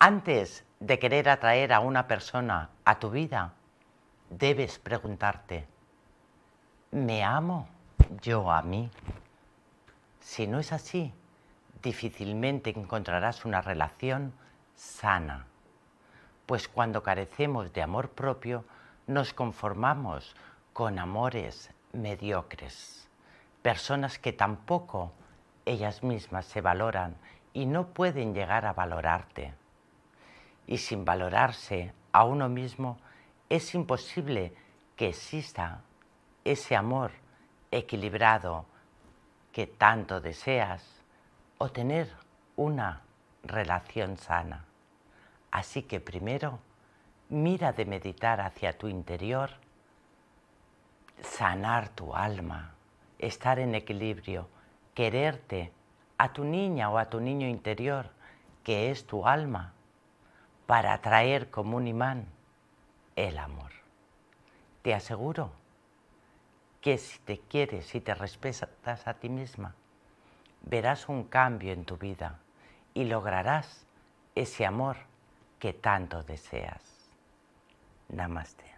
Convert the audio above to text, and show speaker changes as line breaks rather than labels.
Antes de querer atraer a una persona a tu vida, debes preguntarte, ¿me amo yo a mí? Si no es así, difícilmente encontrarás una relación sana, pues cuando carecemos de amor propio, nos conformamos con amores mediocres, personas que tampoco ellas mismas se valoran y no pueden llegar a valorarte y sin valorarse a uno mismo, es imposible que exista ese amor equilibrado que tanto deseas o tener una relación sana. Así que primero, mira de meditar hacia tu interior, sanar tu alma, estar en equilibrio, quererte a tu niña o a tu niño interior, que es tu alma, para atraer como un imán el amor. Te aseguro que si te quieres y te respetas a ti misma, verás un cambio en tu vida y lograrás ese amor que tanto deseas. Namaste.